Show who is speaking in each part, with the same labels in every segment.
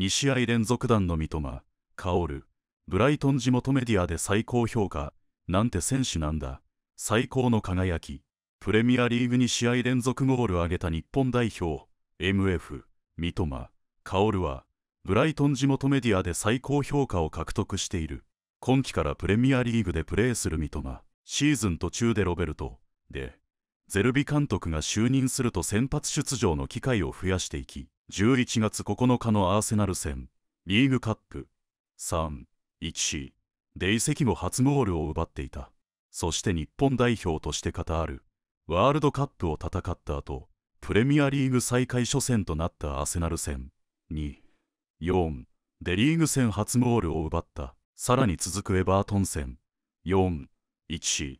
Speaker 1: 2試合連続弾の三笘、薫、ブライトン地元メディアで最高評価、なんて選手なんだ、最高の輝き、プレミアリーグに試合連続ゴール上げた日本代表、MF、三笘、薫は、ブライトン地元メディアで最高評価を獲得している。今季からプレミアリーグでプレーする三笘、シーズン途中でロベルト、で、ゼルビ監督が就任すると先発出場の機会を増やしていき、11月9日のアーセナル戦、リーグカップ3、1C で移籍後初ゴールを奪っていた。そして日本代表としてカタール、ワールドカップを戦った後、プレミアリーグ再開初戦となったアーセナル戦2、4でリーグ戦初ゴールを奪った。さらに続くエバートン戦4、1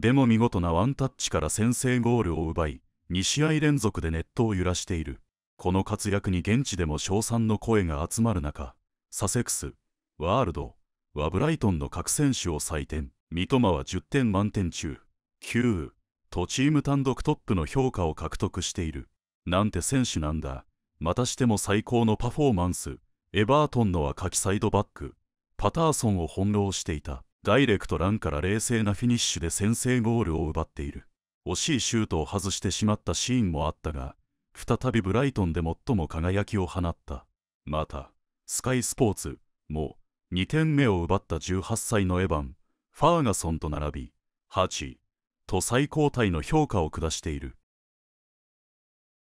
Speaker 1: でも見事なワンタッチから先制ゴールを奪い、2試合連続でネットを揺らしている。この活躍に現地でも称賛の声が集まる中、サセクス、ワールド、ワブライトンの各選手を採点、三笘は10点満点中、9とチーム単独トップの評価を獲得している。なんて選手なんだ。またしても最高のパフォーマンス。エバートンのは柿サイドバック。パターソンを翻弄していた。ダイレクトランから冷静なフィニッシュで先制ゴールを奪っている。惜しいシュートを外してしまったシーンもあったが、再びブライトンで最も輝きを放った。また、スカイスポーツも2点目を奪った18歳のエヴァン・ファーガソンと並び、8と最高体の評価を下している。